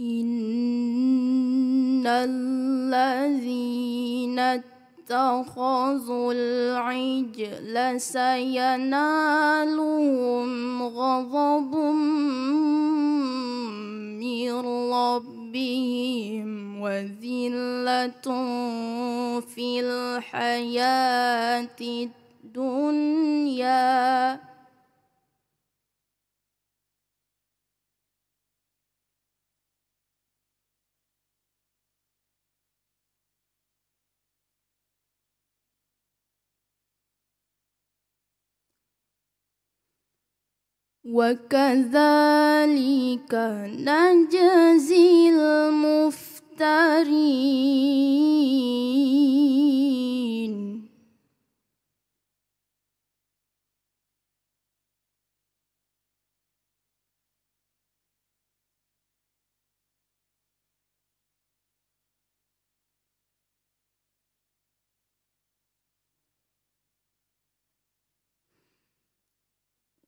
إن الذين اتخذوا العجل سينالهم غضب من ربهم وذلة في الحياة الدنيا وكذلك نجزي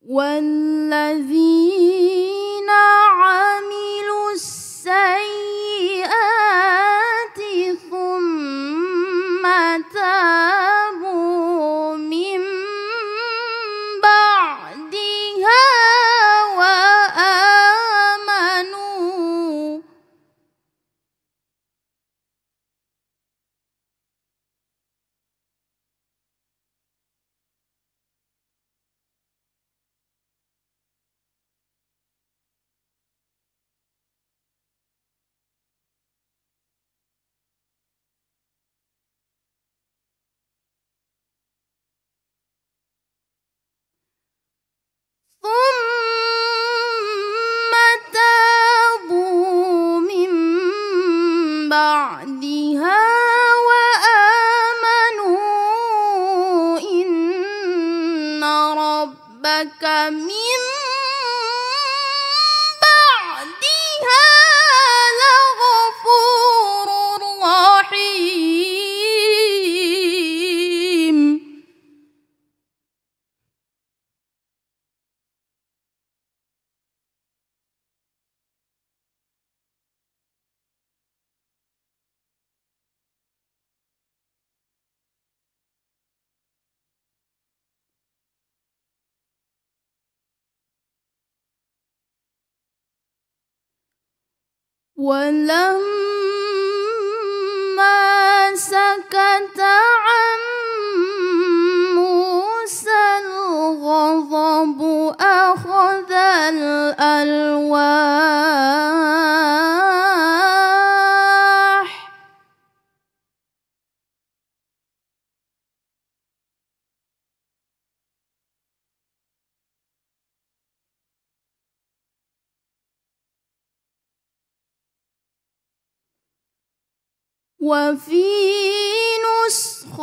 والذين ربك من 问了。وفي نسختها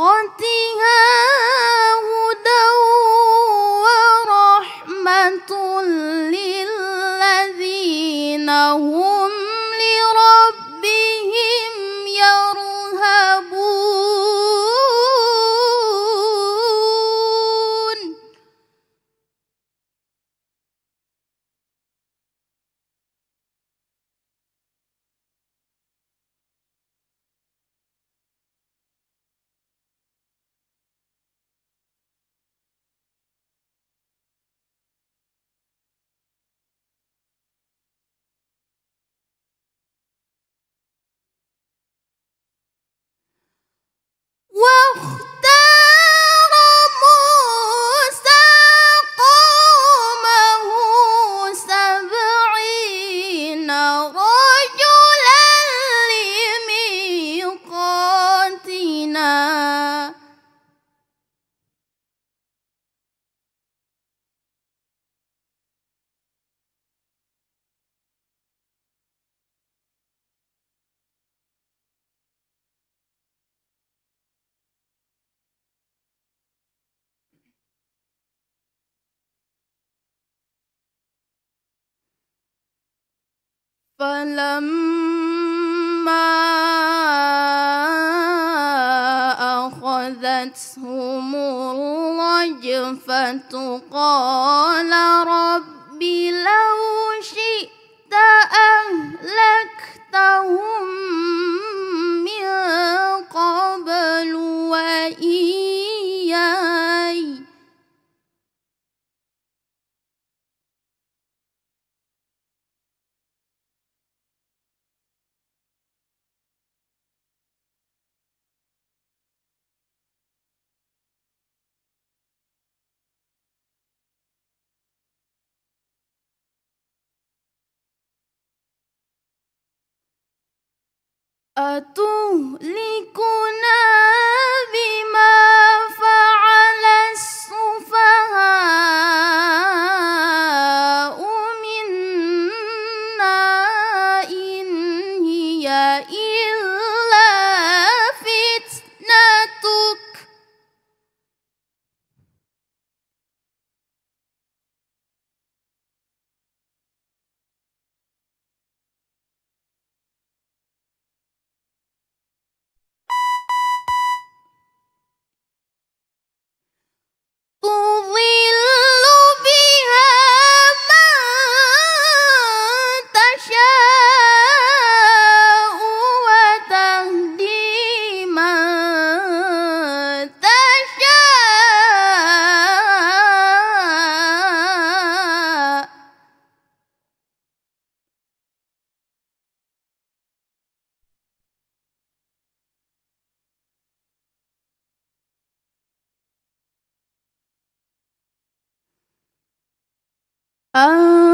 هدى ورحمة للذين هم فلما أخذتهم الرجفة قال رب لو شئت أهلكتهم من قبل وإن أتهلكنا 嗯。